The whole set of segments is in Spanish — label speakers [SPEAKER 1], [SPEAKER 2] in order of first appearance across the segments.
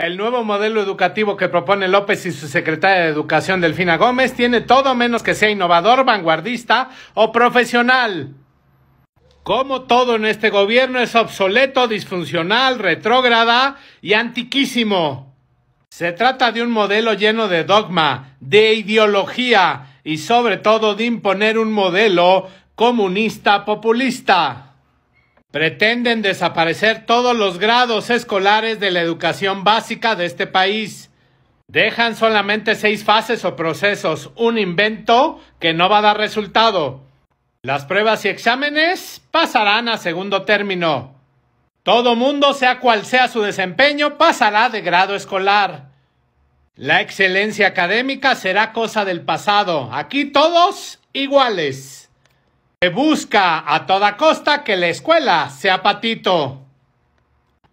[SPEAKER 1] El nuevo modelo educativo que propone López y su secretaria de Educación Delfina Gómez tiene todo menos que sea innovador, vanguardista o profesional. Como todo en este gobierno es obsoleto, disfuncional, retrógrada y antiquísimo. Se trata de un modelo lleno de dogma, de ideología y sobre todo de imponer un modelo comunista populista. Pretenden desaparecer todos los grados escolares de la educación básica de este país. Dejan solamente seis fases o procesos, un invento que no va a dar resultado. Las pruebas y exámenes pasarán a segundo término. Todo mundo, sea cual sea su desempeño, pasará de grado escolar. La excelencia académica será cosa del pasado. Aquí todos iguales. Se busca a toda costa que la escuela sea patito.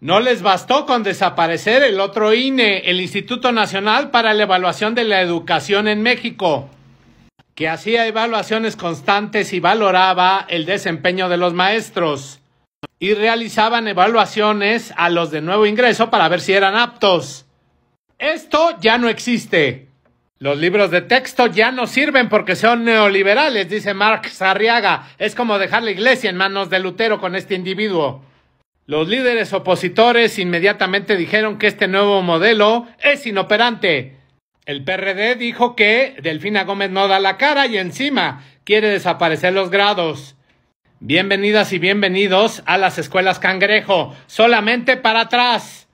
[SPEAKER 1] No les bastó con desaparecer el otro INE, el Instituto Nacional para la Evaluación de la Educación en México, que hacía evaluaciones constantes y valoraba el desempeño de los maestros, y realizaban evaluaciones a los de nuevo ingreso para ver si eran aptos. Esto ya no existe. Los libros de texto ya no sirven porque son neoliberales, dice Mark Sarriaga. Es como dejar la iglesia en manos de Lutero con este individuo. Los líderes opositores inmediatamente dijeron que este nuevo modelo es inoperante. El PRD dijo que Delfina Gómez no da la cara y encima quiere desaparecer los grados. Bienvenidas y bienvenidos a las escuelas cangrejo, solamente para atrás.